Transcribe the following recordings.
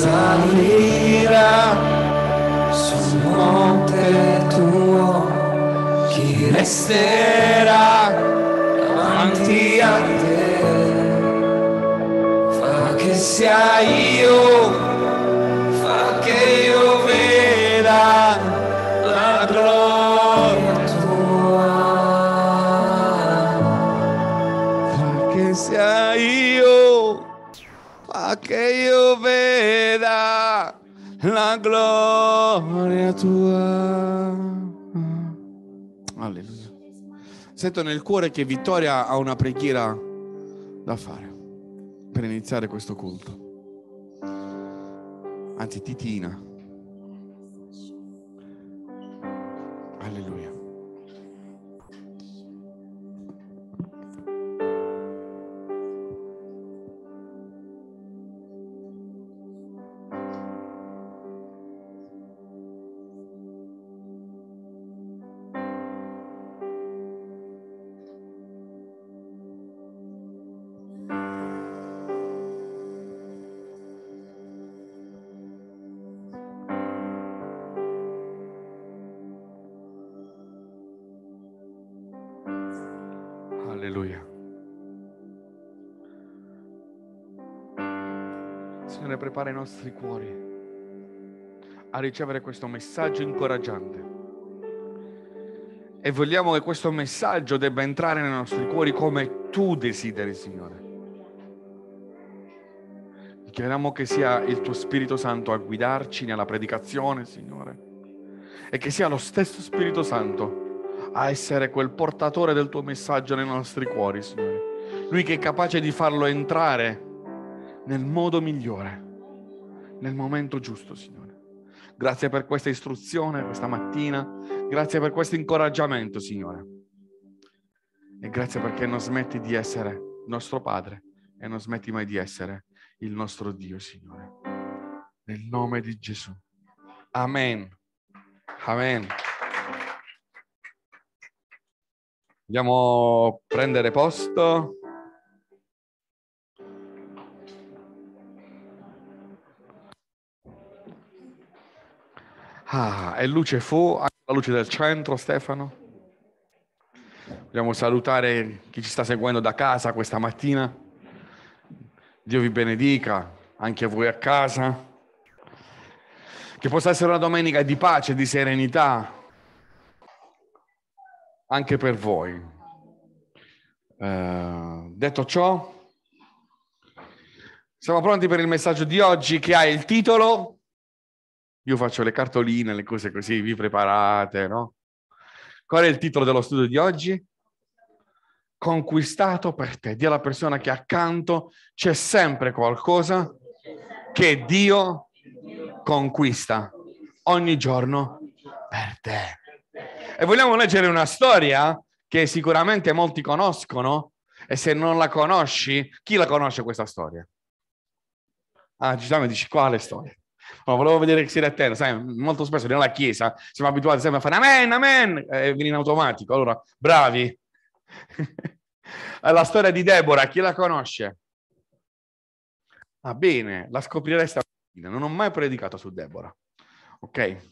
salirà sul monte tuo, chi resterà davanti a te, fa che sia io. gloria tua. Alleluia. Sento nel cuore che Vittoria ha una preghiera da fare per iniziare questo culto. Anzi, Titina Signore, prepara i nostri cuori a ricevere questo messaggio incoraggiante. E vogliamo che questo messaggio debba entrare nei nostri cuori come tu desideri, Signore. Chiediamo che sia il tuo Spirito Santo a guidarci nella predicazione, Signore. E che sia lo stesso Spirito Santo a essere quel portatore del tuo messaggio nei nostri cuori, Signore. Lui che è capace di farlo entrare nel modo migliore, nel momento giusto, Signore. Grazie per questa istruzione questa mattina, grazie per questo incoraggiamento, Signore. E grazie perché non smetti di essere nostro Padre e non smetti mai di essere il nostro Dio, Signore. Nel nome di Gesù. Amen. Amen. Andiamo a prendere posto. Ah, è luce fu, anche la luce del centro, Stefano. Vogliamo salutare chi ci sta seguendo da casa questa mattina. Dio vi benedica, anche voi a casa. Che possa essere una domenica di pace, di serenità, anche per voi. Eh, detto ciò, siamo pronti per il messaggio di oggi che ha il titolo io faccio le cartoline, le cose così, vi preparate, no? Qual è il titolo dello studio di oggi? Conquistato per te. Dì alla persona che accanto c'è sempre qualcosa che Dio conquista ogni giorno per te. E vogliamo leggere una storia che sicuramente molti conoscono e se non la conosci, chi la conosce questa storia? Ah, Giuseppe dici quale storia? No, oh, volevo vedere che si era attento, sai, molto spesso nella chiesa siamo abituati sempre a fare amen, amen, e viene in automatico. Allora, bravi. la storia di Deborah, chi la conosce? Ah, bene, la scoprirei stamattina. Non ho mai predicato su Deborah. Ok?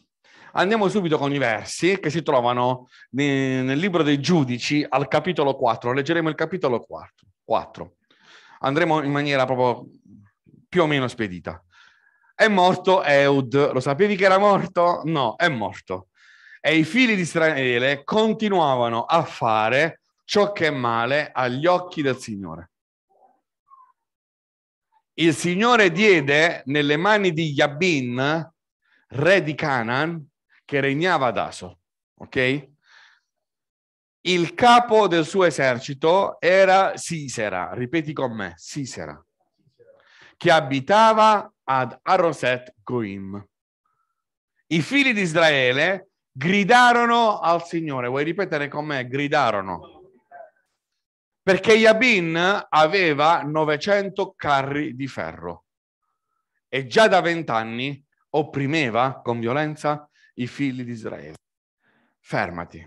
Andiamo subito con i versi che si trovano nel libro dei giudici al capitolo 4. Leggeremo il capitolo 4. 4. Andremo in maniera proprio più o meno spedita. È morto Eud. Lo sapevi che era morto? No, è morto. E i figli di Israele continuavano a fare ciò che è male agli occhi del Signore. Il Signore diede nelle mani di Yabin, re di Canaan, che regnava ad Aso, ok? Il capo del suo esercito era Sisera, ripeti con me, Sisera, che abitava ad Aroset Goim. I figli di Israele gridarono al Signore. Vuoi ripetere con me? Gridarono. Perché Yabin aveva 900 carri di ferro e già da vent'anni opprimeva con violenza i figli di Israele. Fermati,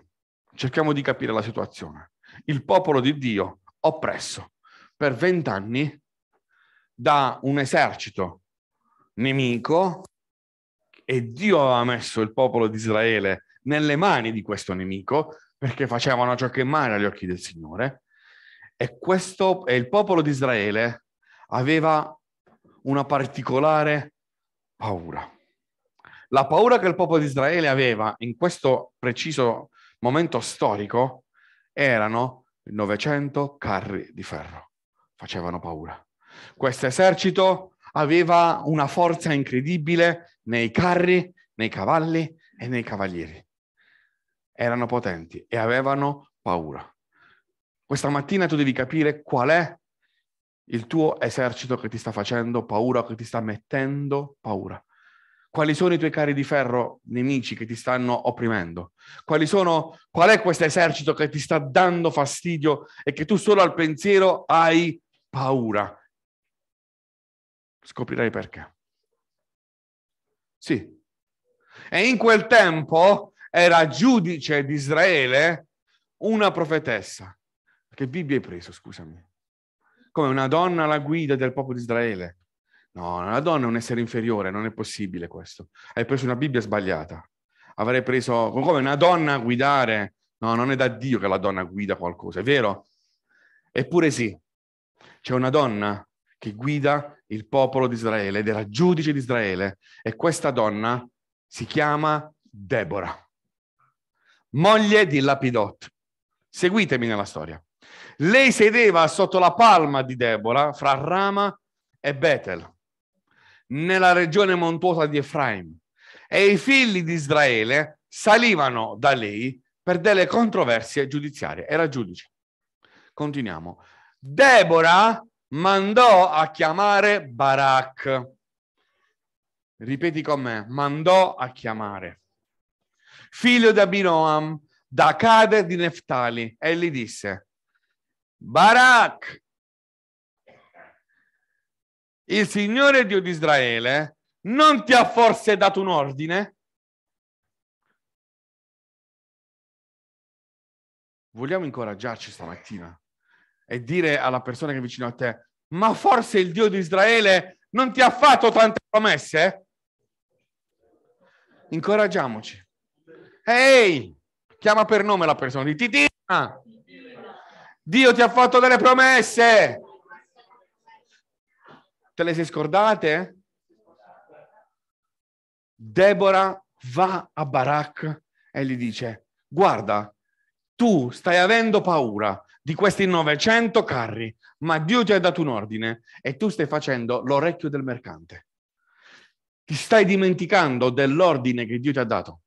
cerchiamo di capire la situazione. Il popolo di Dio oppresso per vent'anni da un esercito nemico e Dio aveva messo il popolo di Israele nelle mani di questo nemico perché facevano ciò che male agli occhi del Signore e, questo, e il popolo di Israele aveva una particolare paura. La paura che il popolo di Israele aveva in questo preciso momento storico erano 900 carri di ferro. Facevano paura. Questo esercito aveva una forza incredibile nei carri, nei cavalli e nei cavalieri. Erano potenti e avevano paura. Questa mattina tu devi capire qual è il tuo esercito che ti sta facendo paura, che ti sta mettendo paura. Quali sono i tuoi carri di ferro nemici che ti stanno opprimendo? Sono, qual è questo esercito che ti sta dando fastidio e che tu solo al pensiero hai paura? Scoprirai perché. Sì. E in quel tempo era giudice di Israele una profetessa. Che Bibbia hai preso, scusami? Come una donna alla guida del popolo di Israele. No, la donna è un essere inferiore, non è possibile questo. Hai preso una Bibbia sbagliata. Avrei preso come una donna a guidare. No, non è da Dio che la donna guida qualcosa, è vero? Eppure sì, c'è una donna che guida il popolo di Israele ed era giudice di Israele. E questa donna si chiama Deborah, moglie di Lapidot. Seguitemi nella storia. Lei sedeva sotto la palma di Deborah fra Rama e Betel, nella regione montuosa di Efraim, e i figli di Israele salivano da lei per delle controversie giudiziarie. Era giudice. Continuiamo. Deborah mandò a chiamare Barak. Ripeti con me, mandò a chiamare. Figlio di Abinoam, da Cade di Neftali, e gli disse, Barak, il Signore Dio di Israele non ti ha forse dato un ordine? Vogliamo incoraggiarci stamattina e dire alla persona che è vicino a te, ma forse il Dio di Israele non ti ha fatto tante promesse? Incoraggiamoci. Ehi, chiama per nome la persona, di Titina. Dio ti ha fatto delle promesse. Te le sei scordate? Debora va a Barak e gli dice, guarda, tu stai avendo paura, di questi 900 carri, ma Dio ti ha dato un ordine e tu stai facendo l'orecchio del mercante. Ti stai dimenticando dell'ordine che Dio ti ha dato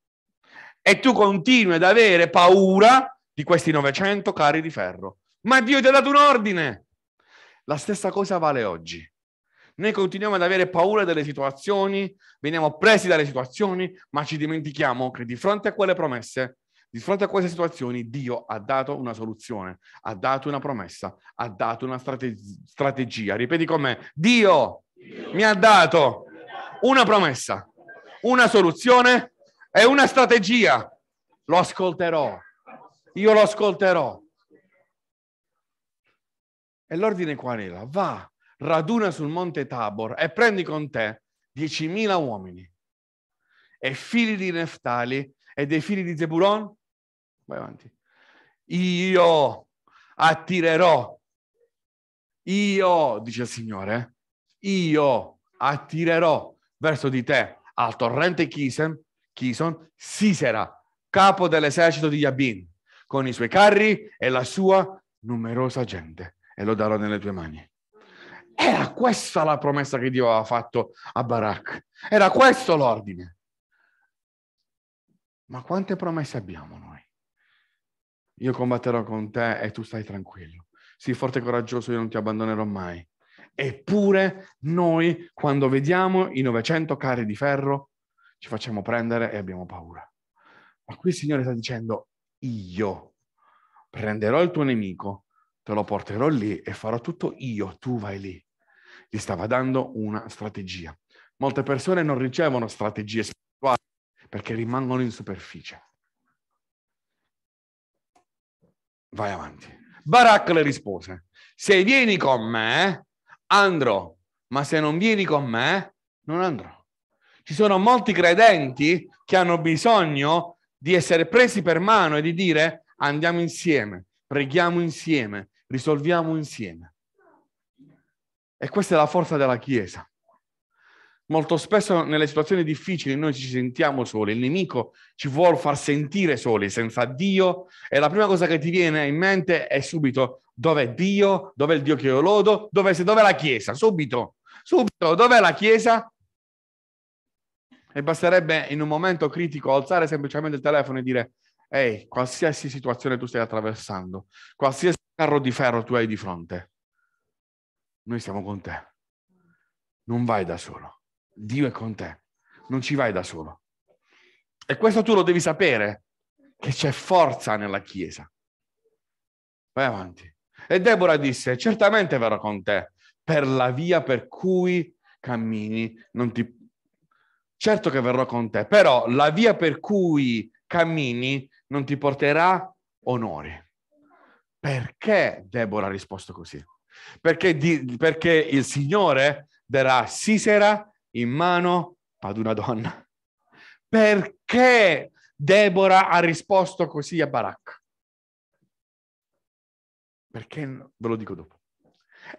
e tu continui ad avere paura di questi 900 carri di ferro. Ma Dio ti ha dato un ordine. La stessa cosa vale oggi. Noi continuiamo ad avere paura delle situazioni, veniamo presi dalle situazioni, ma ci dimentichiamo che di fronte a quelle promesse di fronte a queste situazioni Dio ha dato una soluzione, ha dato una promessa, ha dato una strate- strategia. Ripeti con me, Dio, Dio mi ha dato una promessa, una soluzione e una strategia. Lo ascolterò, io lo ascolterò. E l'ordine qual era? Va, raduna sul monte Tabor e prendi con te 10.000 uomini e figli di Neftali e dei figli di Zeburon vai avanti. Io attirerò, io, dice il Signore, io attirerò verso di te al torrente Chison, Chison Sisera, capo dell'esercito di Yabin, con i suoi carri e la sua numerosa gente, e lo darò nelle tue mani. Era questa la promessa che Dio aveva fatto a Barak. Era questo l'ordine. Ma quante promesse abbiamo noi? io combatterò con te e tu stai tranquillo. Sii forte e coraggioso, io non ti abbandonerò mai. Eppure noi, quando vediamo i 900 carri di ferro, ci facciamo prendere e abbiamo paura. Ma qui il Signore sta dicendo, io prenderò il tuo nemico, te lo porterò lì e farò tutto io, tu vai lì. Gli stava dando una strategia. Molte persone non ricevono strategie spirituali perché rimangono in superficie. vai avanti. Barak le rispose, se vieni con me, andrò, ma se non vieni con me, non andrò. Ci sono molti credenti che hanno bisogno di essere presi per mano e di dire andiamo insieme, preghiamo insieme, risolviamo insieme. E questa è la forza della Chiesa. Molto spesso nelle situazioni difficili noi ci sentiamo soli, il nemico ci vuole far sentire soli, senza Dio, e la prima cosa che ti viene in mente è subito dov'è Dio, dov'è il Dio che io lodo, dov'è, dov'è la Chiesa, subito, subito, dov'è la Chiesa? E basterebbe in un momento critico alzare semplicemente il telefono e dire, ehi, qualsiasi situazione tu stai attraversando, qualsiasi carro di ferro tu hai di fronte, noi siamo con te, non vai da solo Dio è con te, non ci vai da solo. E questo tu lo devi sapere, che c'è forza nella Chiesa. Vai avanti. E Deborah disse, certamente verrò con te per la via per cui cammini, non ti... Certo che verrò con te, però la via per cui cammini non ti porterà onore. Perché Deborah ha risposto così? Perché, di, perché, il Signore darà Sisera in mano ad una donna. Perché Deborah ha risposto così a Barak? Perché ve lo dico dopo.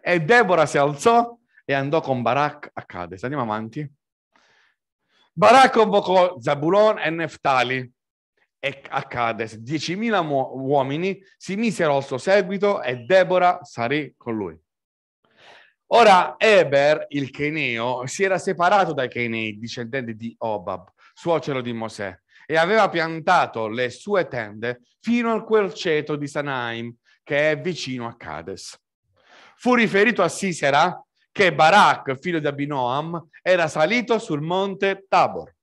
E Deborah si alzò e andò con Barak a Cades. Andiamo avanti. Barak convocò Zabulon e Neftali e a Cades. Diecimila uomini si misero al suo seguito e Deborah sarì con lui. Ora Eber, il Cheneo, si era separato dai Chenei, discendenti di Obab, suocero di Mosè, e aveva piantato le sue tende fino al quel ceto di Sanaim, che è vicino a Cades. Fu riferito a Sisera che Barak, figlio di Abinoam, era salito sul monte Tabor.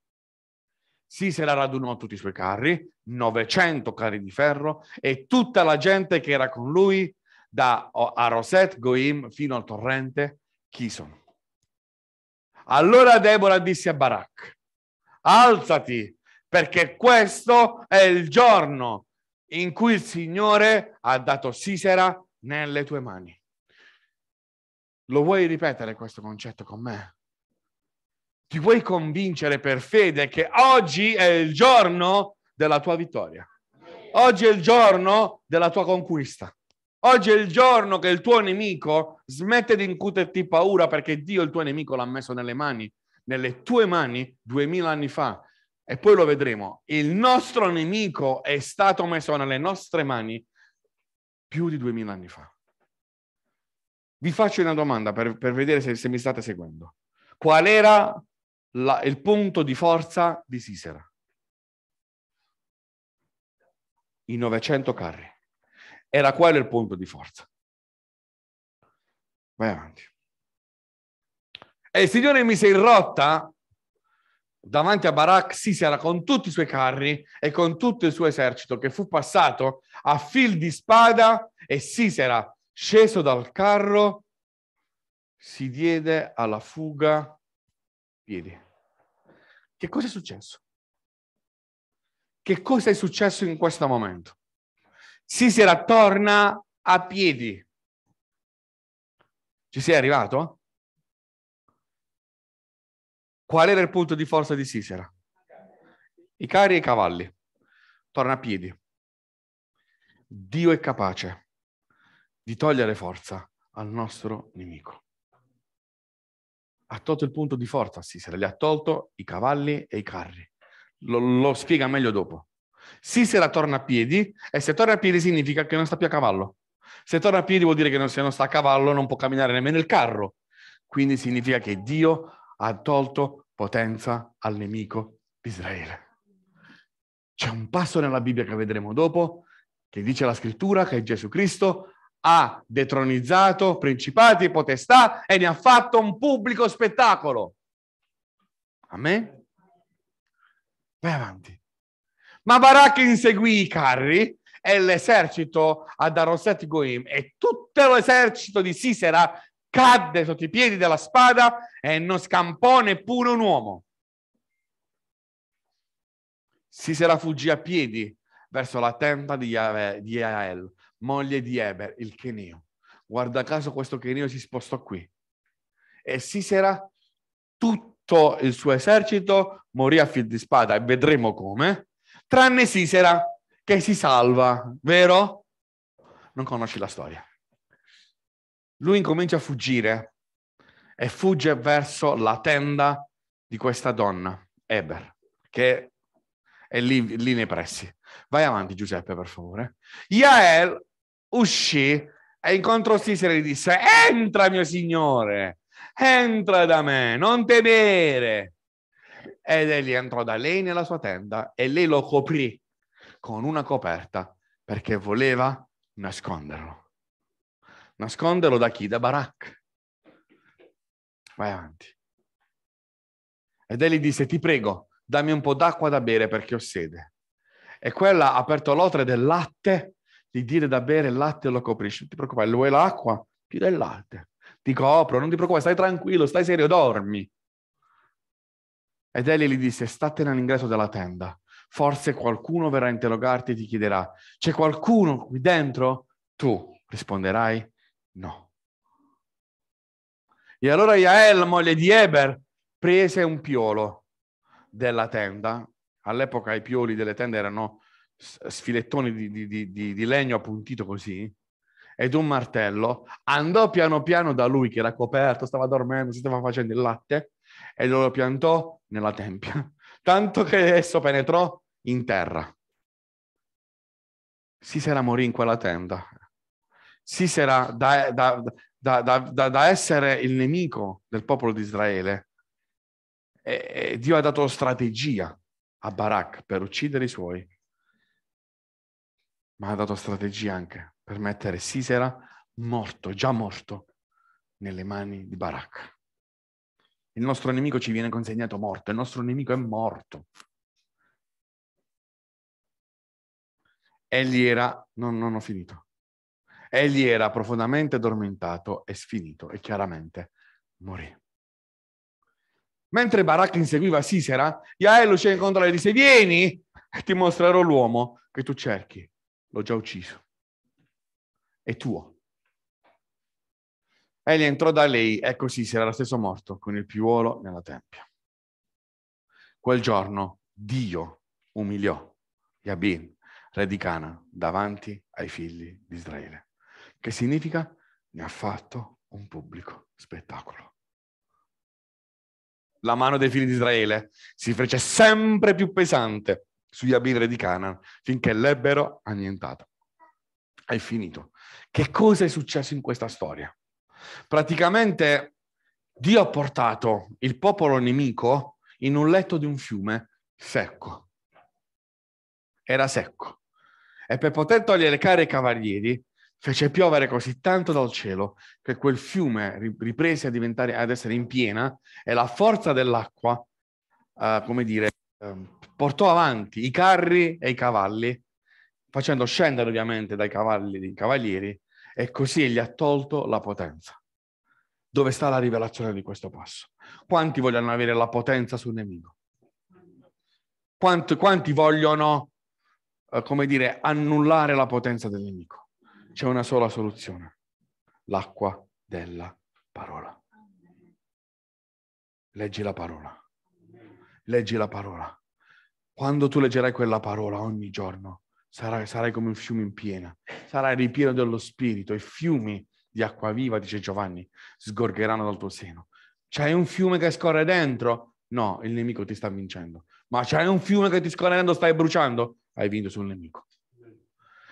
Sisera radunò tutti i suoi carri, 900 carri di ferro, e tutta la gente che era con lui da oh, Aroset Goim fino al torrente Chison. Allora Deborah disse a Barak, alzati perché questo è il giorno in cui il Signore ha dato Sisera nelle tue mani. Lo vuoi ripetere questo concetto con me? Ti vuoi convincere per fede che oggi è il giorno della tua vittoria? Oggi è il giorno della tua conquista. Oggi è il giorno che il tuo nemico smette di incuterti paura perché Dio, il tuo nemico, l'ha messo nelle mani, nelle tue mani duemila anni fa. E poi lo vedremo. Il nostro nemico è stato messo nelle nostre mani più di duemila anni fa. Vi faccio una domanda per, per vedere se, se, mi state seguendo. Qual era la, il punto di forza di Sisera? I 900 carri. Era quello il punto di forza. Vai avanti. E il Signore mise in rotta davanti a Barak Sisera con tutti i suoi carri e con tutto il suo esercito che fu passato a fil di spada e Sisera, sceso dal carro, si diede alla fuga piedi. Che cosa è successo? Che cosa è successo in questo momento? Sisera torna a piedi. Ci sei arrivato? Qual era il punto di forza di Sisera? I carri e i cavalli. Torna a piedi. Dio è capace di togliere forza al nostro nemico. Ha tolto il punto di forza a Sisera, gli ha tolto i cavalli e i carri. Lo, lo spiega meglio dopo. Sì, se la torna a piedi, e se torna a piedi significa che non sta più a cavallo. Se torna a piedi vuol dire che non, se non sta a cavallo non può camminare nemmeno il carro. Quindi significa che Dio ha tolto potenza al nemico di Israele. C'è un passo nella Bibbia che vedremo dopo, che dice la scrittura che Gesù Cristo ha detronizzato principati e potestà e ne ha fatto un pubblico spettacolo. Amen? Vai avanti. Ma Barak inseguì i carri e l'esercito ad Darosset Goim e tutto l'esercito di Sisera cadde sotto i piedi della spada e non scampò neppure un uomo. Sisera fuggì a piedi verso la tenda di, Yave, di Yael, moglie di Eber, il Kenio. Guarda caso questo Kenio si spostò qui. E Sisera, tutto il suo esercito, morì a fil di spada e vedremo come, tranne Sisera che si salva, vero? Non conosci la storia. Lui incomincia a fuggire e fugge verso la tenda di questa donna, Eber, che è lì, lì nei pressi. Vai avanti Giuseppe, per favore. Iael uscì e incontrò Sisera e gli disse, entra mio signore, entra da me, non temere ed egli entrò da lei nella sua tenda e lei lo coprì con una coperta perché voleva nasconderlo. Nasconderlo da chi? Da Barak. Vai avanti. Ed egli disse, ti prego, dammi un po' d'acqua da bere perché ho sede. E quella aperto l'otre del latte, gli dire da bere il latte lo coprisce. Non ti preoccupare, lui vuoi l'acqua? Ti dà il latte. Ti copro, non ti preoccupare, stai tranquillo, stai serio, dormi. Ed egli gli disse, statene all'ingresso della tenda, forse qualcuno verrà a interrogarti e ti chiederà, c'è qualcuno qui dentro? Tu risponderai, no. E allora Jael, moglie di Eber, prese un piolo della tenda. All'epoca i pioli delle tende erano sfilettoni di, di, di, di legno appuntito così, ed un martello. Andò piano piano da lui, che era coperto, stava dormendo, si stava facendo il latte, e lo piantò nella tempia, tanto che esso penetrò in terra. Sisera morì in quella tenda. Sisera, da, da, da, da essere il nemico del popolo di Israele, e, e Dio ha dato strategia a Barak per uccidere i suoi, ma ha dato strategia anche per mettere Sisera morto, già morto, nelle mani di Barak. Il nostro nemico ci viene consegnato morto, il nostro nemico è morto. Egli era, non, non ho finito, egli era profondamente addormentato e sfinito e chiaramente morì. Mentre Barak inseguiva Sisera, Yael lo scende incontro e disse, vieni ti mostrerò l'uomo che tu cerchi, l'ho già ucciso, è tuo. Egli entrò da lei, ecco sì, si era lo stesso morto, con il piuolo nella tempia. Quel giorno Dio umiliò Yabin, re di Cana, davanti ai figli di Israele, che significa ne ha fatto un pubblico spettacolo. La mano dei figli di Israele si fece sempre più pesante su Yabin, re di Cana, finché l'ebbero annientata. È finito. Che cosa è successo in questa storia? Praticamente Dio ha portato il popolo nemico in un letto di un fiume secco. Era secco. E per poter togliere cari ai cavalieri, fece piovere così tanto dal cielo che quel fiume riprese ad essere in piena e la forza dell'acqua, eh, come dire, eh, portò avanti i carri e i cavalli, facendo scendere ovviamente dai cavalli i cavalieri e così gli ha tolto la potenza. Dove sta la rivelazione di questo passo? Quanti vogliono avere la potenza sul nemico? Quanti, quanti vogliono, eh, come dire, annullare la potenza del nemico? C'è una sola soluzione, l'acqua della parola. Leggi la parola. Leggi la parola. Quando tu leggerai quella parola ogni giorno, sarai, sarai come un fiume in piena, sarai ripieno dello Spirito e fiumi di acqua viva, dice Giovanni, sgorgeranno dal tuo seno. C'è un fiume che scorre dentro? No, il nemico ti sta vincendo. Ma c'è un fiume che ti scorre dentro, stai bruciando? Hai vinto sul nemico.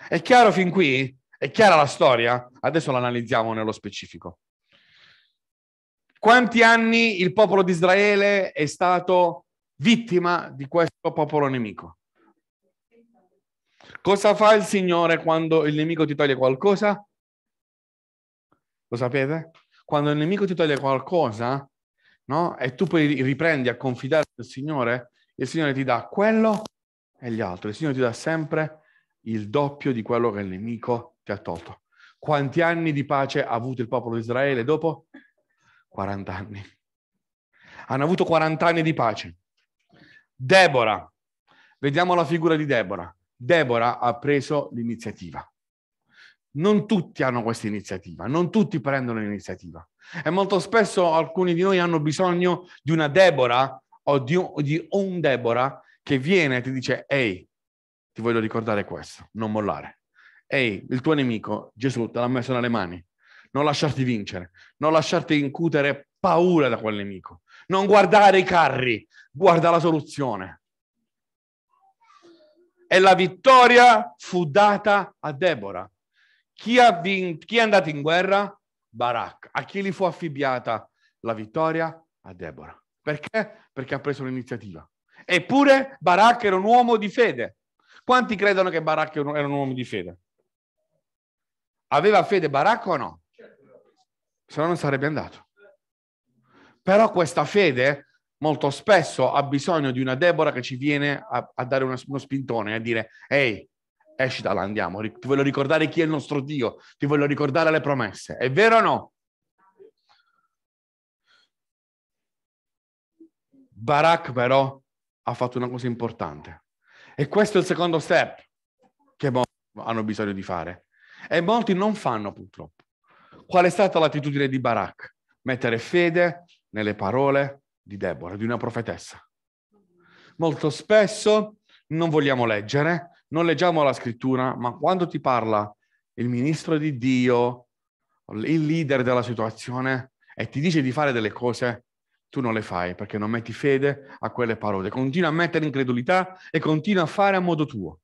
È chiaro fin qui? È chiara la storia? Adesso la analizziamo nello specifico. Quanti anni il popolo di Israele è stato vittima di questo popolo nemico? Cosa fa il Signore quando il nemico ti toglie qualcosa? Lo sapete? Quando il nemico ti toglie qualcosa, no? E tu poi riprendi a confidare nel Signore, il Signore ti dà quello e gli altri. Il Signore ti dà sempre il doppio di quello che il nemico ti ha tolto. Quanti anni di pace ha avuto il popolo di Israele dopo? 40 anni. Hanno avuto 40 anni di pace. Debora, vediamo la figura di Debora. Deborah ha preso l'iniziativa. Non tutti hanno questa iniziativa, non tutti prendono l'iniziativa. E molto spesso alcuni di noi hanno bisogno di una Deborah o di un, di un Deborah che viene e ti dice, ehi, ti voglio ricordare questo, non mollare. Ehi, il tuo nemico, Gesù, te l'ha messo nelle mani. Non lasciarti vincere, non lasciarti incutere paura da quel nemico. Non guardare i carri, guarda la soluzione e la vittoria fu data a Deborah. Chi, ha vinto, chi è andato in guerra? Barak. A chi gli fu affibbiata la vittoria? A Deborah. Perché? Perché ha preso l'iniziativa. Eppure Barak era un uomo di fede. Quanti credono che Barak era un uomo di fede? Aveva fede Barak o no? Se no non sarebbe andato. Però questa fede molto spesso ha bisogno di una Deborah che ci viene a, a dare una, uno spintone, a dire ehi, esci da là, andiamo, ti voglio ricordare chi è il nostro Dio, ti voglio ricordare le promesse. È vero o no? Barak però ha fatto una cosa importante e questo è il secondo step che molti hanno bisogno di fare e molti non fanno purtroppo. Qual è stata l'attitudine di Barak? Mettere fede nelle parole di Deborah, di una profetessa. Molto spesso non vogliamo leggere, non leggiamo la scrittura, ma quando ti parla il ministro di Dio, il leader della situazione e ti dice di fare delle cose, tu non le fai perché non metti fede a quelle parole, continua a mettere incredulità e continua a fare a modo tuo.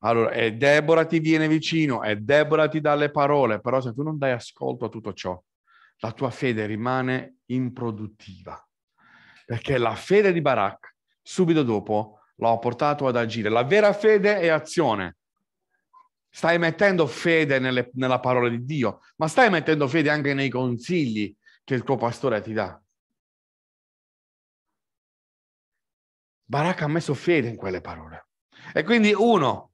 Allora, e Deborah ti viene vicino, e Deborah ti dà le parole, però se tu non dai ascolto a tutto ciò, la tua fede rimane improduttiva. Perché la fede di Barak, subito dopo, l'ha portato ad agire. La vera fede è azione. Stai mettendo fede nelle, nella parola di Dio, ma stai mettendo fede anche nei consigli che il tuo pastore ti dà. Barak ha messo fede in quelle parole. E quindi uno,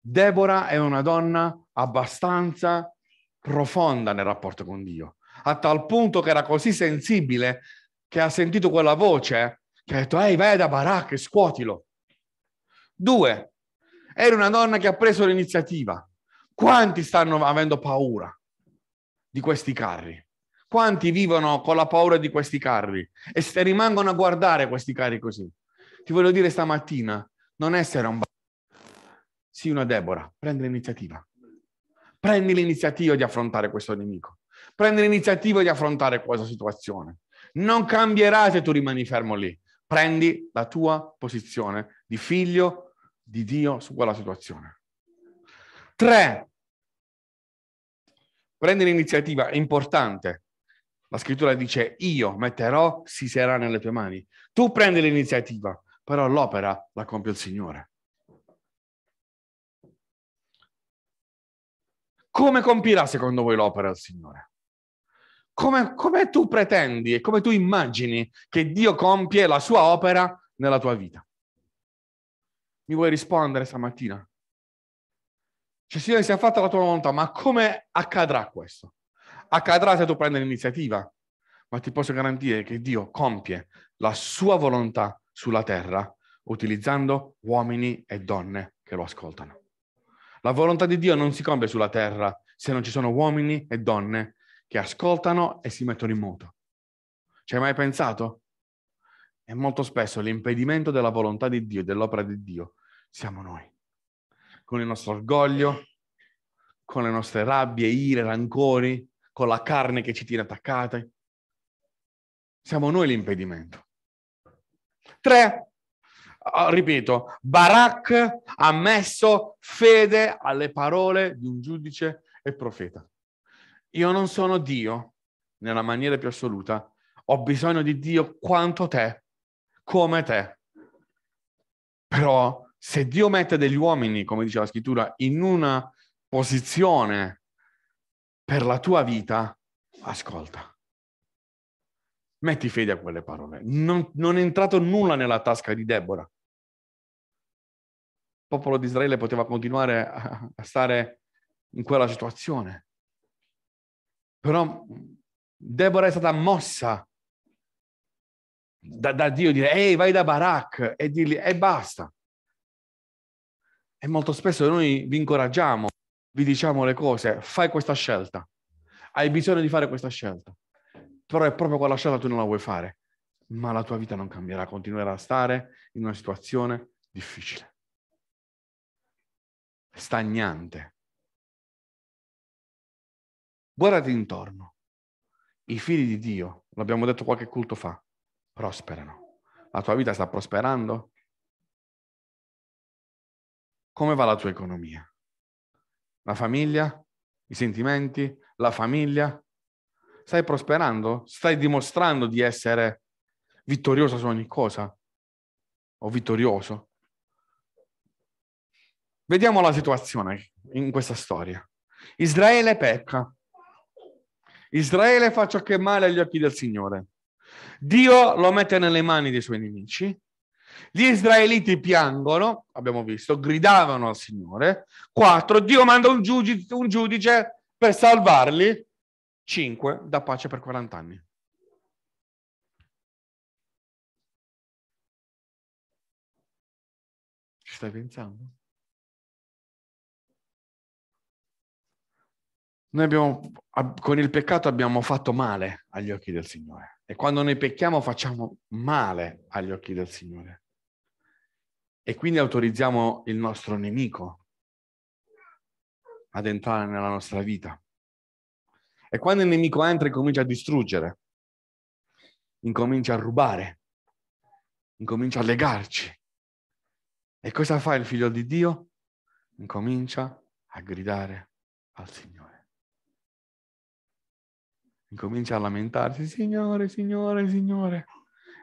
Deborah è una donna abbastanza profonda nel rapporto con Dio, a tal punto che era così sensibile che ha sentito quella voce che ha detto, ehi, vai da Barak, scuotilo. Due, era una donna che ha preso l'iniziativa. Quanti stanno avendo paura di questi carri? Quanti vivono con la paura di questi carri e se rimangono a guardare questi carri così? Ti voglio dire stamattina, non essere un bambino, una Debora, prende l'iniziativa. Prendi l'iniziativa di affrontare questo nemico. Prendi l'iniziativa di affrontare questa situazione. Non cambierà se tu rimani fermo lì. Prendi la tua posizione di figlio di Dio su quella situazione. Tre, prendi l'iniziativa, è importante. La scrittura dice io metterò si sarà nelle tue mani. Tu prendi l'iniziativa, però l'opera la compie il Signore. Come compirà secondo voi l'opera del Signore? Come, come tu pretendi e come tu immagini che Dio compie la sua opera nella tua vita? Mi vuoi rispondere stamattina? Cioè, Signore, sia fatta la tua volontà, ma come accadrà questo? Accadrà se tu prendi l'iniziativa, ma ti posso garantire che Dio compie la sua volontà sulla terra utilizzando uomini e donne che lo ascoltano. La volontà di Dio non si compie sulla terra se non ci sono uomini e donne che ascoltano e si mettono in moto. Ci hai mai pensato? E molto spesso l'impedimento della volontà di Dio, dell'opera di Dio, siamo noi. Con il nostro orgoglio, con le nostre rabbie, ire, rancori, con la carne che ci tiene attaccate. Siamo noi l'impedimento. Tre, Ah, ripeto, Barak ha messo fede alle parole di un giudice e profeta. Io non sono Dio nella maniera più assoluta, ho bisogno di Dio quanto te, come te. Però se Dio mette degli uomini, come dice la scrittura, in una posizione per la tua vita, ascolta. Metti fede a quelle parole. Non, non è entrato nulla nella tasca di Deborah popolo di Israele poteva continuare a, a stare in quella situazione. Però Deborah è stata mossa da, da Dio, dire, ehi, vai da Barak e dirgli, e basta. E molto spesso noi vi incoraggiamo, vi diciamo le cose, fai questa scelta, hai bisogno di fare questa scelta, però è proprio quella scelta che tu non la vuoi fare, ma la tua vita non cambierà, continuerà a stare in una situazione difficile stagnante. Guardati intorno. I figli di Dio, l'abbiamo detto qualche culto fa, prosperano. La tua vita sta prosperando? Come va la tua economia? La famiglia? I sentimenti? La famiglia? Stai prosperando? Stai dimostrando di essere vittoriosa su ogni cosa? O vittorioso? Vediamo la situazione in questa storia. Israele pecca. Israele fa ciò che è male agli occhi del Signore. Dio lo mette nelle mani dei suoi nemici. Gli israeliti piangono, abbiamo visto, gridavano al Signore. 4. Dio manda un giudice, un giudice per salvarli. 5. Da pace per 40 anni. Ci stai pensando? Noi abbiamo, con il peccato abbiamo fatto male agli occhi del Signore e quando noi pecchiamo facciamo male agli occhi del Signore e quindi autorizziamo il nostro nemico ad entrare nella nostra vita. E quando il nemico entra incomincia a distruggere, incomincia a rubare, incomincia a legarci. E cosa fa il figlio di Dio? Incomincia a gridare al Signore. Incomincia a lamentarsi, Signore, Signore, Signore.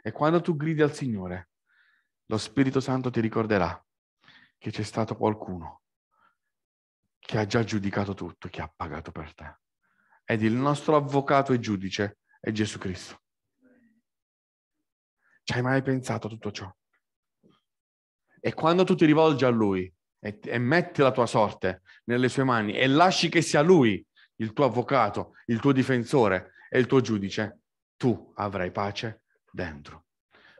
E quando tu gridi al Signore, lo Spirito Santo ti ricorderà che c'è stato qualcuno che ha già giudicato tutto, che ha pagato per te. Ed il nostro avvocato e giudice è Gesù Cristo. Ci hai mai pensato a tutto ciò? E quando tu ti rivolgi a Lui e, e metti la tua sorte nelle sue mani e lasci che sia Lui il tuo avvocato, il tuo difensore e il tuo giudice, tu avrai pace dentro.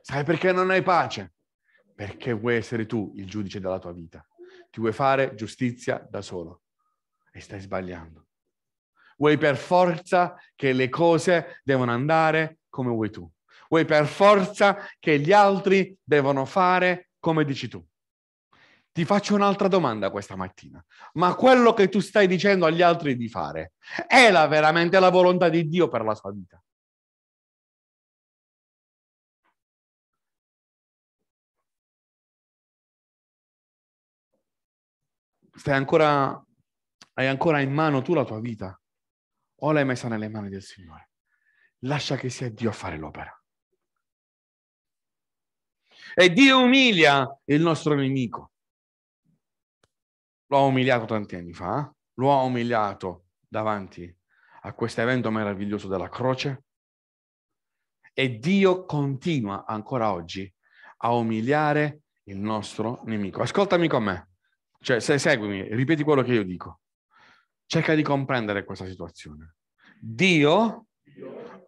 Sai perché non hai pace? Perché vuoi essere tu il giudice della tua vita. Ti vuoi fare giustizia da solo e stai sbagliando. Vuoi per forza che le cose devono andare come vuoi tu. Vuoi per forza che gli altri devono fare come dici tu. Ti faccio un'altra domanda questa mattina. Ma quello che tu stai dicendo agli altri di fare è la, veramente la volontà di Dio per la sua vita? Stai ancora, hai ancora in mano tu la tua vita o l'hai messa nelle mani del Signore? Lascia che sia Dio a fare l'opera. E Dio umilia il nostro nemico lo ha umiliato tanti anni fa, lo ha umiliato davanti a questo evento meraviglioso della croce e Dio continua ancora oggi a umiliare il nostro nemico. Ascoltami con me, cioè se, seguimi, ripeti quello che io dico. Cerca di comprendere questa situazione. Dio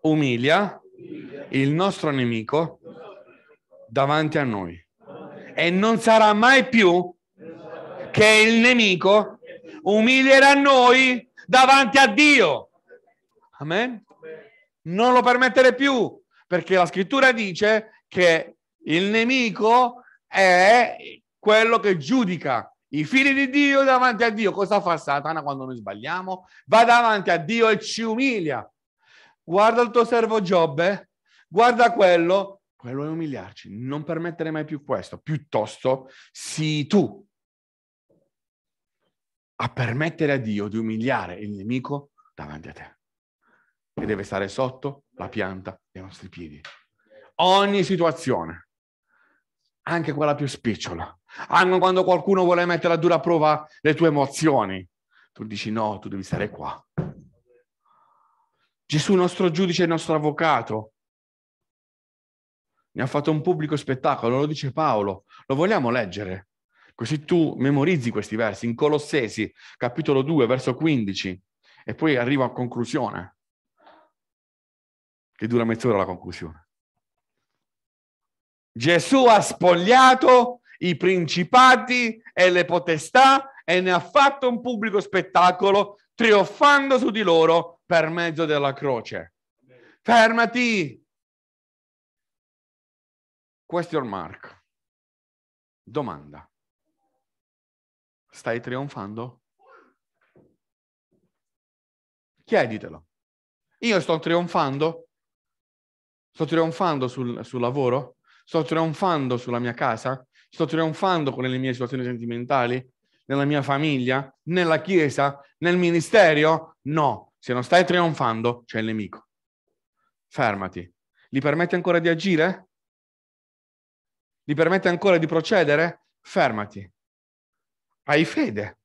umilia il nostro nemico davanti a noi e non sarà mai più che il nemico umilierà noi davanti a Dio. Amen? Non lo permettere più, perché la scrittura dice che il nemico è quello che giudica i figli di Dio davanti a Dio. Cosa fa Satana quando noi sbagliamo? Va davanti a Dio e ci umilia. Guarda il tuo servo Giobbe, guarda quello, quello è umiliarci. Non permettere mai più questo. Piuttosto, sii tu a permettere a Dio di umiliare il nemico davanti a te. E deve stare sotto la pianta dei nostri piedi. Ogni situazione, anche quella più spicciola, anche quando qualcuno vuole mettere a dura prova le tue emozioni, tu dici no, tu devi stare qua. Gesù, nostro giudice e nostro avvocato, ne ha fatto un pubblico spettacolo, lo dice Paolo, lo vogliamo leggere. Così tu memorizzi questi versi in Colossesi, capitolo 2, verso 15, e poi arrivo a conclusione, che dura mezz'ora la conclusione. Gesù ha spogliato i principati e le potestà e ne ha fatto un pubblico spettacolo, trionfando su di loro per mezzo della croce. Fermati! Question mark. Domanda. Stai trionfando? Chieditelo. Io sto trionfando? Sto trionfando sul, sul lavoro? Sto trionfando sulla mia casa? Sto trionfando con le mie situazioni sentimentali? Nella mia famiglia? Nella chiesa? Nel ministero? No. Se non stai trionfando, c'è il nemico. Fermati. Gli permette ancora di agire? Gli permette ancora di procedere? Fermati. Hai fede,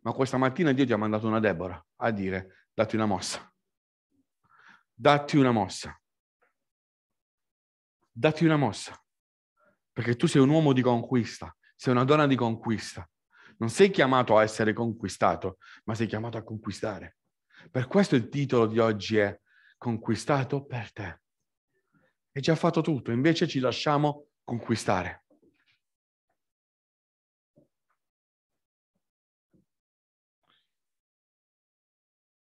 ma questa mattina Dio ti ha mandato una Debora a dire datti una mossa. Datti una mossa. Datti una mossa. Perché tu sei un uomo di conquista, sei una donna di conquista. Non sei chiamato a essere conquistato, ma sei chiamato a conquistare. Per questo il titolo di oggi è Conquistato per te. E già fatto tutto, invece ci lasciamo conquistare.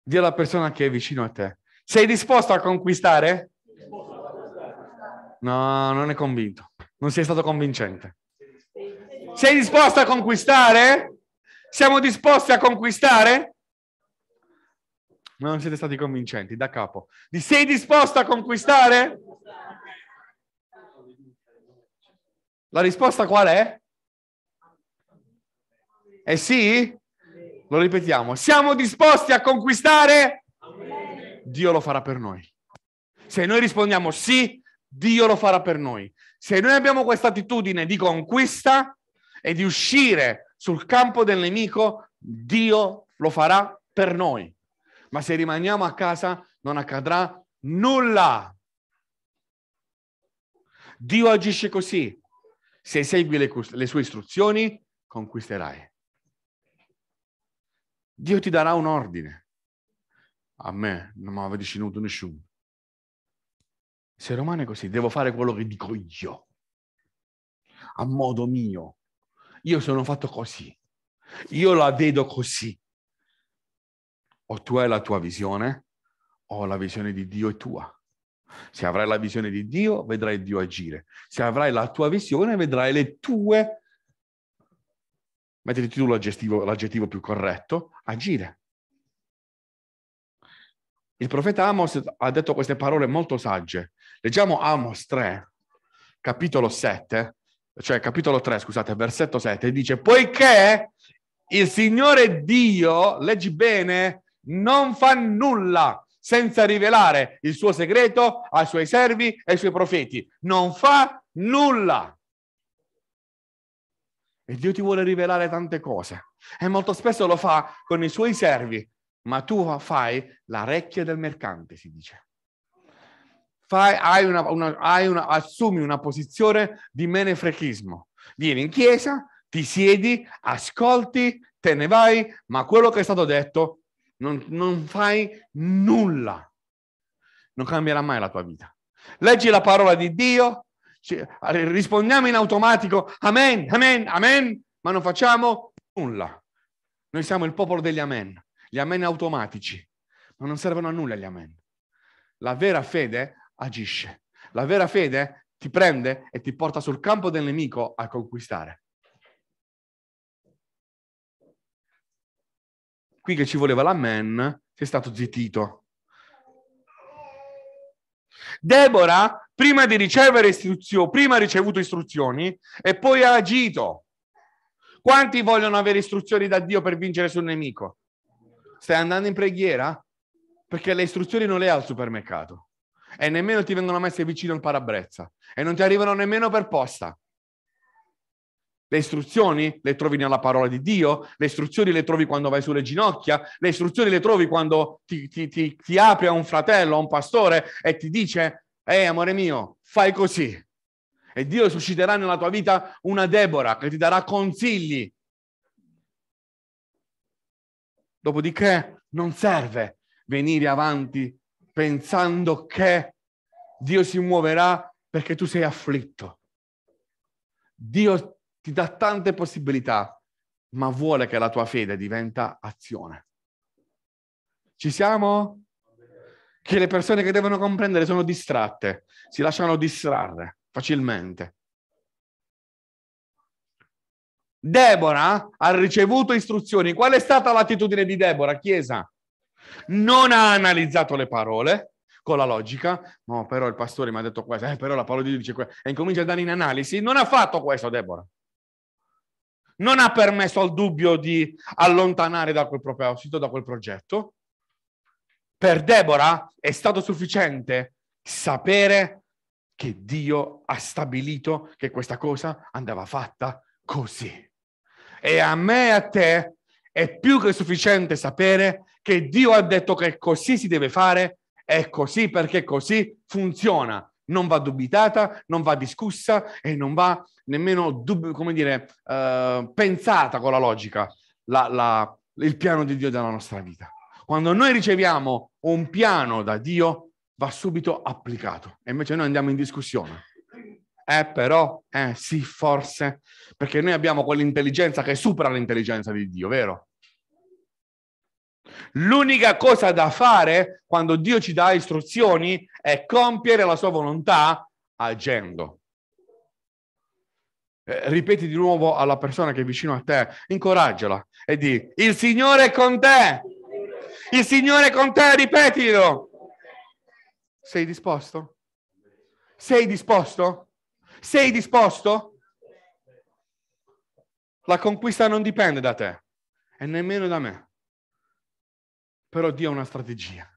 Dio alla persona che è vicino a te. Sei disposto a conquistare? No, non è convinto. Non sei stato convincente. Sei disposto a conquistare? Siamo disposti a conquistare? Non siete stati convincenti, da capo. Sei disposto a conquistare? La risposta qual è? Eh sì? Lo ripetiamo, siamo disposti a conquistare? Dio lo farà per noi. Se noi rispondiamo sì, Dio lo farà per noi. Se noi abbiamo questa attitudine di conquista e di uscire sul campo del nemico, Dio lo farà per noi. Ma se rimaniamo a casa non accadrà nulla. Dio agisce così. Se segui le, le sue istruzioni, conquisterai. Dio ti darà un ordine. A me non mi avete decinuto nessuno. Se romano è così, devo fare quello che dico io, a modo mio. Io sono fatto così, io la vedo così. O tu hai la tua visione, o la visione di Dio è tua. Se avrai la visione di Dio, vedrai Dio agire. Se avrai la tua visione, vedrai le tue visioni mettiti tu l'aggettivo, l'aggettivo più corretto, agire. Il profeta Amos ha detto queste parole molto sagge. Leggiamo Amos 3, capitolo 7, cioè capitolo 3, scusate, versetto 7, dice, poiché il Signore Dio, leggi bene, non fa nulla senza rivelare il suo segreto ai suoi servi e ai suoi profeti. Non fa nulla. E Dio ti vuole rivelare tante cose. E molto spesso lo fa con i suoi servi, ma tu fai la recchia del mercante, si dice. Fai, hai una, una, hai una, assumi una posizione di menefrechismo. Vieni in chiesa, ti siedi, ascolti, te ne vai, ma quello che è stato detto non, non fai nulla. Non cambierà mai la tua vita. Leggi la parola di Dio, rispondiamo in automatico, amen, amen, amen, ma non facciamo nulla. Noi siamo il popolo degli amen, gli amen automatici, ma non servono a nulla gli amen. La vera fede agisce, la vera fede ti prende e ti porta sul campo del nemico a conquistare. Qui che ci voleva l'amen, sei stato zittito. Deborah, prima di ricevere istruzioni, prima ha ricevuto istruzioni e poi ha agito. Quanti vogliono avere istruzioni da Dio per vincere sul nemico? Stai andando in preghiera? Perché le istruzioni non le ha al supermercato e nemmeno ti vengono messe vicino il parabrezza e non ti arrivano nemmeno per posta. Le istruzioni le trovi nella parola di Dio, le istruzioni le trovi quando vai sulle ginocchia, le istruzioni le trovi quando ti, ti, ti, ti apri a un fratello, a un pastore e ti dice, ehi amore mio, fai così. E Dio susciterà nella tua vita una Debora che ti darà consigli. Dopodiché non serve venire avanti pensando che Dio si muoverà perché tu sei afflitto. Dio ti dà tante possibilità, ma vuole che la tua fede diventa azione. Ci siamo? Che le persone che devono comprendere sono distratte, si lasciano distrarre facilmente. Debora ha ricevuto istruzioni. Qual è stata l'attitudine di Debora, Chiesa? Non ha analizzato le parole con la logica. No, però il pastore mi ha detto questo, eh, però la parola di Dio dice questo. E incomincia a dare in analisi. Non ha fatto questo Debora non ha permesso al dubbio di allontanare da quel proposito, da quel progetto. Per Deborah è stato sufficiente sapere che Dio ha stabilito che questa cosa andava fatta così. E a me e a te è più che sufficiente sapere che Dio ha detto che così si deve fare è così perché così funziona non va dubitata, non va discussa e non va nemmeno, dub- come dire, eh, pensata con la logica la, la, il piano di Dio della nostra vita. Quando noi riceviamo un piano da Dio, va subito applicato e invece noi andiamo in discussione. Eh però, eh sì, forse, perché noi abbiamo quell'intelligenza che supera l'intelligenza di Dio, vero? L'unica cosa da fare quando Dio ci dà istruzioni è compiere la sua volontà agendo. Eh, ripeti di nuovo alla persona che è vicino a te, incoraggiala e di, il Signore è con te, il Signore è con te, ripetilo. Sei disposto? Sei disposto? Sei disposto? La conquista non dipende da te e nemmeno da me. Però Dio ha una strategia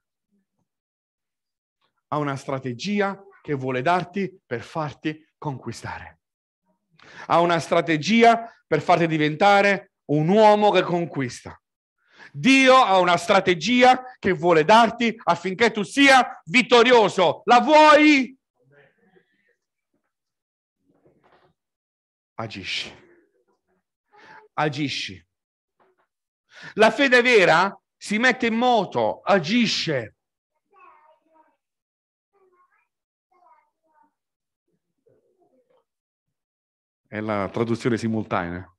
ha una strategia che vuole darti per farti conquistare. Ha una strategia per farti diventare un uomo che conquista. Dio ha una strategia che vuole darti affinché tu sia vittorioso. La vuoi? Agisci. Agisci. La fede vera si mette in moto, agisce. È la traduzione simultanea.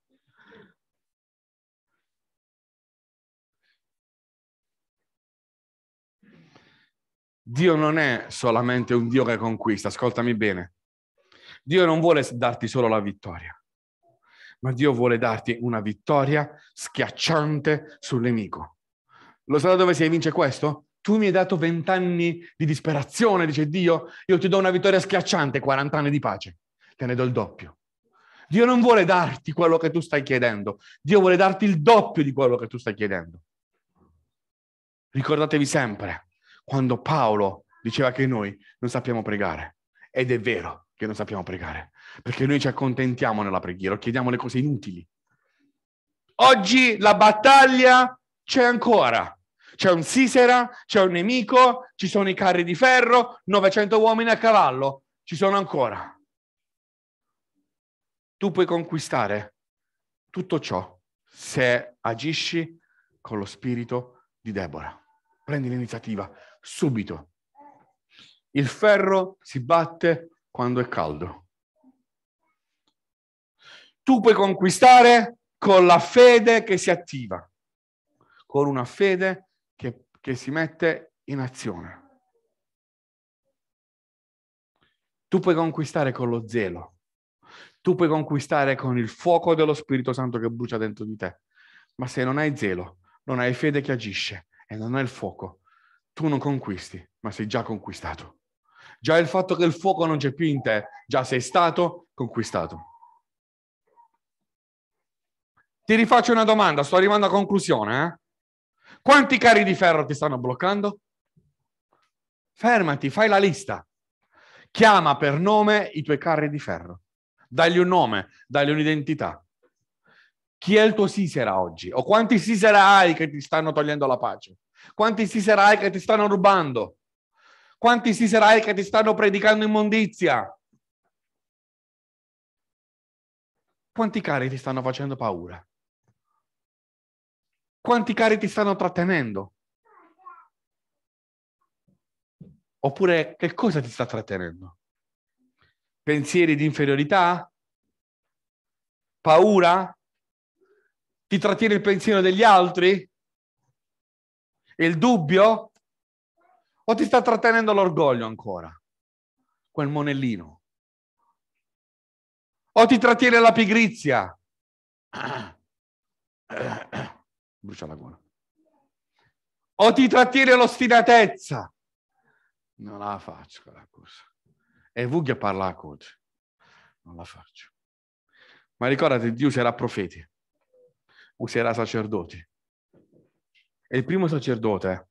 Dio non è solamente un Dio che conquista, ascoltami bene. Dio non vuole darti solo la vittoria, ma Dio vuole darti una vittoria schiacciante sul nemico. Lo sai dove si vince questo? Tu mi hai dato vent'anni di disperazione, dice Dio, io ti do una vittoria schiacciante, 40 anni di pace, te ne do il doppio. Dio non vuole darti quello che tu stai chiedendo, Dio vuole darti il doppio di quello che tu stai chiedendo. Ricordatevi sempre quando Paolo diceva che noi non sappiamo pregare, ed è vero che non sappiamo pregare, perché noi ci accontentiamo nella preghiera, chiediamo le cose inutili. Oggi la battaglia c'è ancora. C'è un Sisera, c'è un nemico, ci sono i carri di ferro, 900 uomini a cavallo, ci sono ancora tu puoi conquistare tutto ciò se agisci con lo spirito di Deborah. Prendi l'iniziativa subito. Il ferro si batte quando è caldo. Tu puoi conquistare con la fede che si attiva, con una fede che, che si mette in azione. Tu puoi conquistare con lo zelo, tu puoi conquistare con il fuoco dello Spirito Santo che brucia dentro di te. Ma se non hai zelo, non hai fede che agisce e non hai il fuoco, tu non conquisti, ma sei già conquistato. Già il fatto che il fuoco non c'è più in te, già sei stato conquistato. Ti rifaccio una domanda, sto arrivando a conclusione. Eh? Quanti carri di ferro ti stanno bloccando? Fermati, fai la lista. Chiama per nome i tuoi carri di ferro dagli un nome, dagli un'identità. Chi è il tuo Sisera oggi? O quanti Sisera hai che ti stanno togliendo la pace? Quanti Sisera hai che ti stanno rubando? Quanti Sisera hai che ti stanno predicando immondizia? Quanti cari ti stanno facendo paura? Quanti cari ti stanno trattenendo? Oppure che cosa ti sta trattenendo? pensieri di inferiorità, paura, ti trattiene il pensiero degli altri, il dubbio, o ti sta trattenendo l'orgoglio ancora, quel monellino? O ti trattiene la pigrizia? Brucia la gola. O ti trattiene l'ostinatezza? Non la faccio quella cosa e Vuglia parla a coach. Non la faccio. Ma ricordati, Dio userà profeti, userà sacerdoti. E il primo sacerdote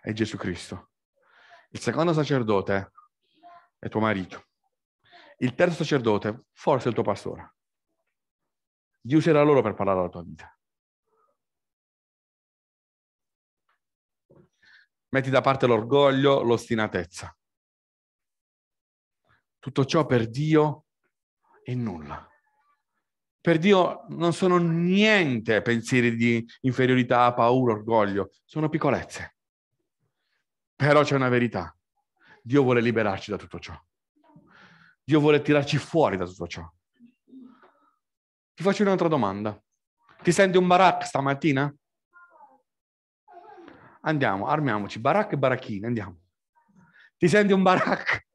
è Gesù Cristo. Il secondo sacerdote è tuo marito. Il terzo sacerdote, forse il tuo pastore. Dio userà loro per parlare alla tua vita. Metti da parte l'orgoglio, l'ostinatezza. Tutto ciò per Dio è nulla. Per Dio non sono niente pensieri di inferiorità, paura, orgoglio, sono piccolezze. Però c'è una verità. Dio vuole liberarci da tutto ciò. Dio vuole tirarci fuori da tutto ciò. Ti faccio un'altra domanda. Ti senti un barak stamattina? Andiamo, armiamoci. Barak e barachini, andiamo. Ti senti un barak?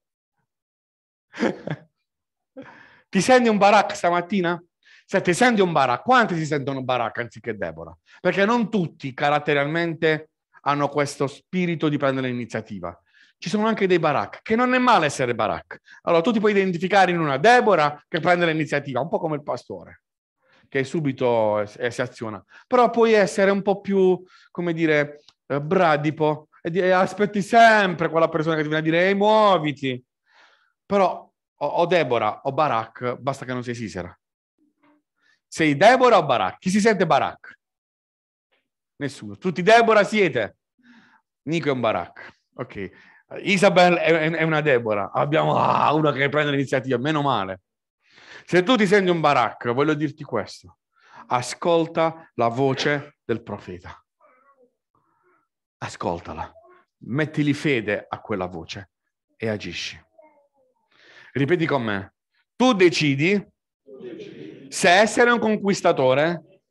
Ti senti un baracca stamattina? Se ti senti un baracca, quanti si sentono baracca anziché Deborah? Perché non tutti caratterialmente hanno questo spirito di prendere l'iniziativa. Ci sono anche dei baracca, che non è male essere baracca. Allora tu ti puoi identificare in una Deborah che prende l'iniziativa, un po' come il pastore, che subito si aziona. Però puoi essere un po' più, come dire, eh, bradipo e aspetti sempre quella persona che ti viene a dire ehi muoviti, però o, Deborah o Barak, basta che non sei Sisera. Sei Deborah o Barak? Chi si sente Barak? Nessuno. Tutti Deborah siete? Nico è un Barak. Ok. Isabel è, è una Deborah. Abbiamo ah, una che prende l'iniziativa, meno male. Se tu ti senti un Barak, voglio dirti questo. Ascolta la voce del profeta. Ascoltala. Mettili fede a quella voce e agisci. Ripeti con me. Tu decidi, se essere un conquistatore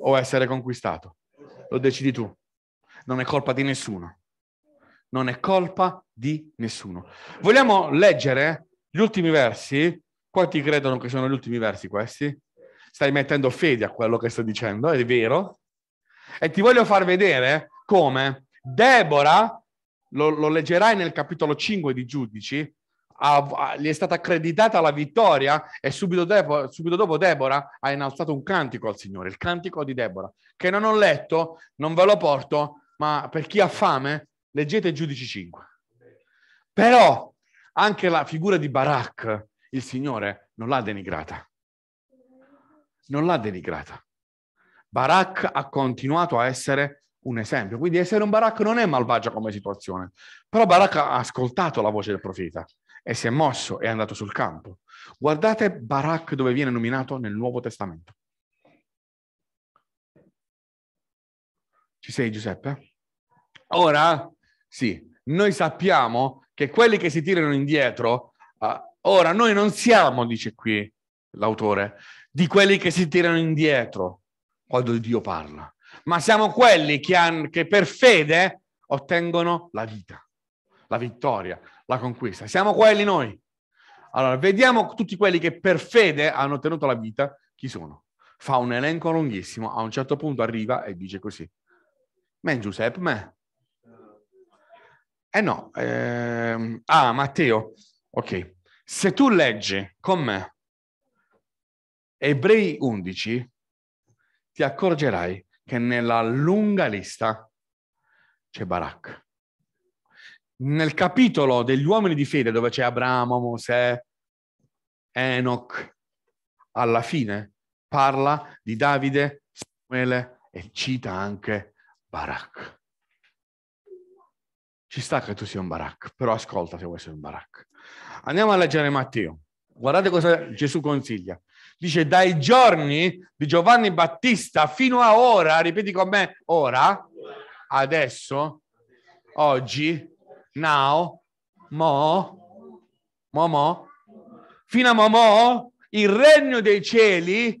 o essere conquistato. Lo decidi tu. Non è colpa di nessuno. Non è colpa di nessuno. Vogliamo leggere gli ultimi versi? Quanti credono che sono gli ultimi versi questi? Stai mettendo fede a quello che sto dicendo, è vero? E ti voglio far vedere come Debora, lo, lo leggerai nel capitolo 5 di Giudici, ha, gli è stata accreditata la vittoria e subito, Depo, subito dopo Deborah ha innalzato un cantico al Signore, il cantico di Deborah, che non ho letto, non ve lo porto, ma per chi ha fame leggete Giudici 5. Però anche la figura di Barak, il Signore, non l'ha denigrata. Non l'ha denigrata. Barak ha continuato a essere un esempio. Quindi essere un Barak non è malvagia come situazione, però Barak ha ascoltato la voce del profeta e si è mosso e è andato sul campo. Guardate Barak dove viene nominato nel Nuovo Testamento. Ci sei Giuseppe? Ora, sì, noi sappiamo che quelli che si tirano indietro, uh, ora noi non siamo, dice qui l'autore, di quelli che si tirano indietro quando Dio parla, ma siamo quelli che, han, che per fede ottengono la vita, la vittoria, la conquista. Siamo quelli noi. Allora, vediamo tutti quelli che per fede hanno ottenuto la vita, chi sono? Fa un elenco lunghissimo, a un certo punto arriva e dice così. Men Giuseppe, me. Eh no, ehm, ah Matteo, ok. Se tu leggi con me Ebrei 11, ti accorgerai che nella lunga lista c'è Barak nel capitolo degli uomini di fede dove c'è Abramo, Mosè, Enoch, alla fine parla di Davide, Samuele e cita anche Barak. Ci sta che tu sia un Barak, però ascolta se vuoi essere un Barak. Andiamo a leggere Matteo. Guardate cosa Gesù consiglia. Dice, dai giorni di Giovanni Battista fino a ora, ripeti con me, ora, adesso, oggi, now, mo, mo, mo, fino a Momò il regno dei cieli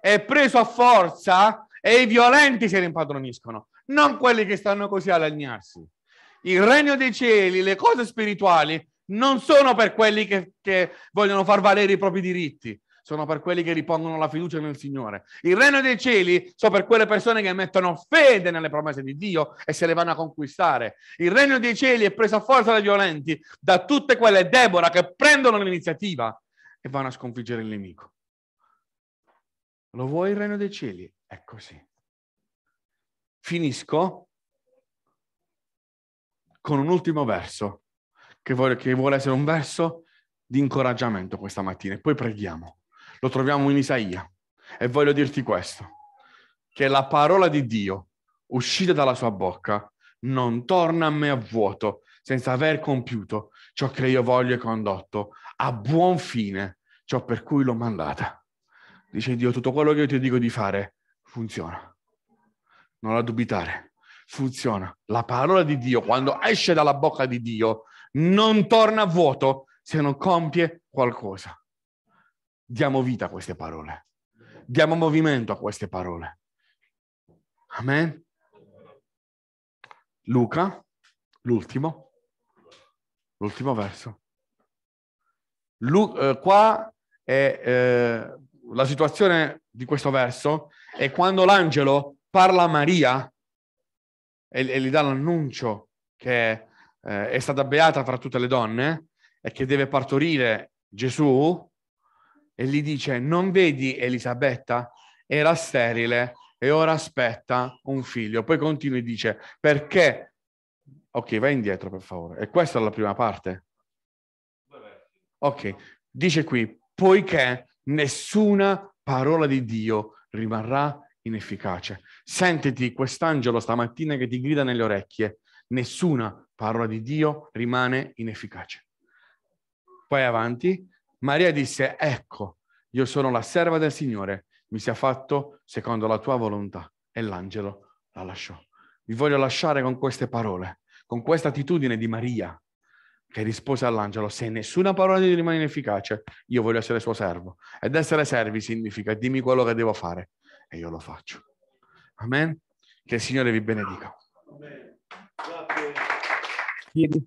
è preso a forza e i violenti se ne impadroniscono, non quelli che stanno così a lagnarsi. Il regno dei cieli, le cose spirituali, non sono per quelli che, che vogliono far valere i propri diritti, sono per quelli che ripongono la fiducia nel Signore. Il regno dei cieli sono per quelle persone che mettono fede nelle promesse di Dio e se le vanno a conquistare. Il regno dei cieli è preso a forza dai violenti, da tutte quelle Deborah che prendono l'iniziativa e vanno a sconfiggere il nemico. Lo vuoi il regno dei cieli? È così. Finisco con un ultimo verso che vuole, che vuole essere un verso di incoraggiamento questa mattina e poi preghiamo. Lo troviamo in Isaia. E voglio dirti questo, che la parola di Dio, uscita dalla sua bocca, non torna a me a vuoto senza aver compiuto ciò che io voglio e condotto a buon fine ciò per cui l'ho mandata. Dice Dio, tutto quello che io ti dico di fare funziona. Non la dubitare, funziona. La parola di Dio, quando esce dalla bocca di Dio, non torna a vuoto se non compie qualcosa. Diamo vita a queste parole. Diamo movimento a queste parole. Amen. Luca, l'ultimo, l'ultimo verso. Lu- eh, qua è eh, la situazione di questo verso è quando l'angelo parla a Maria e, e gli dà l'annuncio che eh, è stata beata fra tutte le donne e che deve partorire Gesù e gli dice, non vedi Elisabetta? Era sterile e ora aspetta un figlio. Poi continua e dice, perché? Ok, vai indietro per favore. E questa è la prima parte. Ok, dice qui, poiché nessuna parola di Dio rimarrà inefficace. Sentiti quest'angelo stamattina che ti grida nelle orecchie, nessuna parola di Dio rimane inefficace. Poi avanti, Maria disse, ecco, io sono la serva del Signore, mi sia fatto secondo la tua volontà. E l'angelo la lasciò. Vi voglio lasciare con queste parole, con questa attitudine di Maria che rispose all'angelo, se nessuna parola ti rimane inefficace, io voglio essere suo servo. Ed essere servi significa dimmi quello che devo fare e io lo faccio. Amen. Che il Signore vi benedica. Amen. Grazie.